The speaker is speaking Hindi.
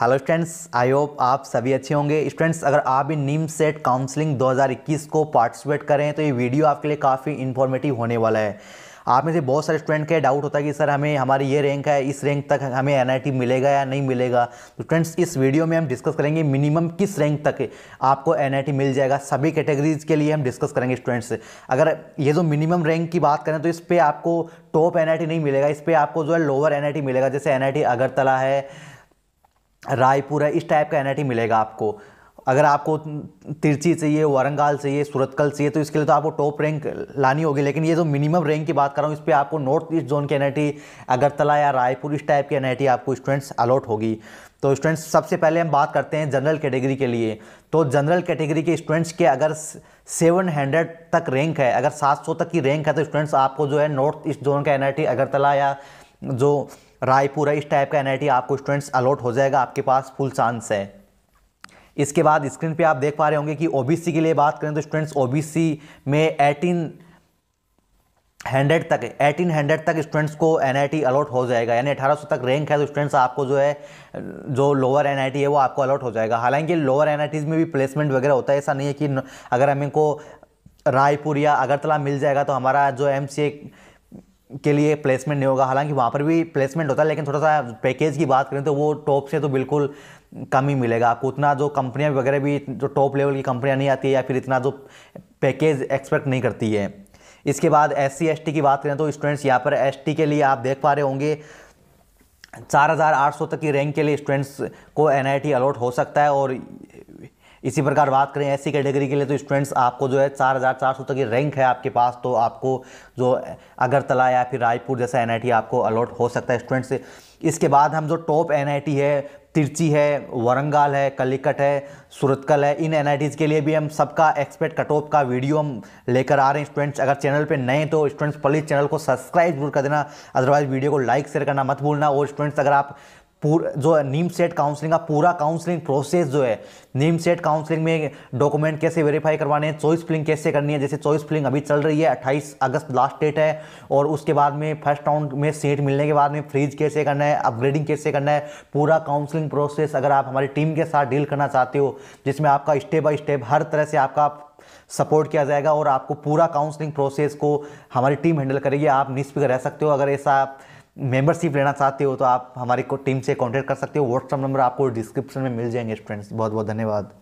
हेलो स्टूडेंट्स आई होप आप सभी अच्छे होंगे स्टूडेंट्स अगर आप भी नीम सेट काउंसलिंग 2021 को पार्टिसिपेट करें तो ये वीडियो आपके लिए काफ़ी इन्फॉर्मेटिव होने वाला है आप में से बहुत सारे स्टूडेंट के डाउट होता है कि सर हमें हमारी ये रैंक है इस रैंक तक हमें एन मिलेगा या नहीं मिलेगा तो स्टूडेंट्स इस वीडियो में हम डिस्कस करेंगे मिनिमम किस रैंक तक आपको एन मिल जाएगा सभी कैटेगरीज के लिए हम डिस्कस करेंगे स्टूडेंट्स से अगर ये जो मिनिमम रैंक की बात करें तो इस पर आपको टॉप एन नहीं मिलेगा इस पर आपको जो है लोअर एन मिलेगा जैसे एन आई अगरतला है रायपुर है इस टाइप का एन मिलेगा आपको अगर आपको तिरची चाहिए वारंगाल चाहिए सूरतकल चाहिए तो इसके लिए तो आपको टॉप रैंक लानी होगी लेकिन ये जो मिनिमम रैंक की बात कर रहा हूँ इस पर आपको नॉर्थ ईस्ट जोन के एन अगरतला या रायपुर इस टाइप की एन आपको स्टूडेंट्स अलाट होगी तो स्टूडेंट्स सबसे पहले हम बात करते हैं जनरल कैटेगरी के लिए तो जनरल कैटेगरी के स्टूडेंट्स के अगर 700 तक रैंक है अगर 700 तक की रैंक है तो स्टूडेंट्स आपको जो है नॉर्थ ईस्ट जोन का एन अगरतला या जो रायपुरा इस टाइप का एन आपको स्टूडेंट्स अलॉट हो जाएगा आपके पास फुल चांस है इसके बाद स्क्रीन पे आप देख पा रहे होंगे कि ओबीसी के लिए बात करें तो स्टूडेंट्स ओबीसी में एटीन हंड्रेड तक एटीन हंड्रेड तक स्टूडेंट्स को एन अलॉट हो जाएगा यानी अठारह सौ तक रैंक है तो स्टूडेंट्स आपको जो है जो लोअर एन है वो आपको अलॉट हो जाएगा हालांकि लोअर एन में भी प्लेसमेंट वगैरह होता है ऐसा नहीं है कि अगर हमें को रायपुर या अगरतला मिल जाएगा तो हमारा जो एम के लिए प्लेसमेंट नहीं होगा हालांकि वहाँ पर भी प्लेसमेंट होता है लेकिन थोड़ा सा पैकेज की बात करें तो वो टॉप से तो बिल्कुल कम ही मिलेगा आपको उतना जो कंपनियाँ वगैरह भी जो टॉप लेवल की कंपनियाँ नहीं आती है या फिर इतना जो पैकेज एक्सपेक्ट नहीं करती है इसके बाद एस सी की बात करें तो स्टूडेंट्स यहाँ पर एस के लिए आप देख पा रहे होंगे सौ तक की रैंक के लिए स्टूडेंट्स को एन अलॉट हो सकता है और इसी प्रकार बात करें ऐसी कैटेगरी के लिए तो स्टूडेंट्स आपको जो है चार हज़ार चार सौ तक की रैंक है आपके पास तो आपको जो अगरतला या फिर रायपुर जैसा एन आपको अलॉट हो सकता है स्टूडेंट्स इसके बाद हम जो टॉप एन है तिरची है वरंगाल है कलिकट है सूरतकल है इन एन के लिए भी हम सबका एक्सपर्ट कट ऑफ का वीडियो हम लेकर आ रहे हैं स्टूडेंट्स अगर चैनल पे नए तो स्टूडेंट्स प्लीज़ चैनल को सब्सक्राइब जरूर कर देना अदरवाइज़ वीडियो को लाइक शेयर करना मत भूलना और स्टूडेंट्स अगर आप पूरा जो नीम सेट काउंसलिंग का पूरा काउंसलिंग प्रोसेस जो है नीम सेट काउंसलिंग में डॉक्यूमेंट कैसे वेरीफाई करवाने हैं चॉइस फिलिंग कैसे करनी है जैसे चॉइस फिलिंग अभी चल रही है 28 अगस्त लास्ट डेट है और उसके बाद में फर्स्ट राउंड में सीट मिलने के बाद में फ्रीज कैसे करना है अपग्रेडिंग कैसे करना है पूरा काउंसलिंग प्रोसेस अगर आप हमारी टीम के साथ डील करना चाहते हो जिसमें आपका स्टेप बाई स्टेप हर तरह से आपका सपोर्ट किया जाएगा और आपको पूरा काउंसलिंग प्रोसेस को हमारी टीम हैंडल करेगी आप निष्फिक रह सकते हो अगर ऐसा मेंबरशिप लेना चाहते हो तो आप हमारी टीम से कॉन्टैक्ट कर सकते हो व्हाट्सअप नंबर आपको डिस्क्रिप्शन में मिल जाएंगे स्टूडेंट्स बहुत बहुत धन्यवाद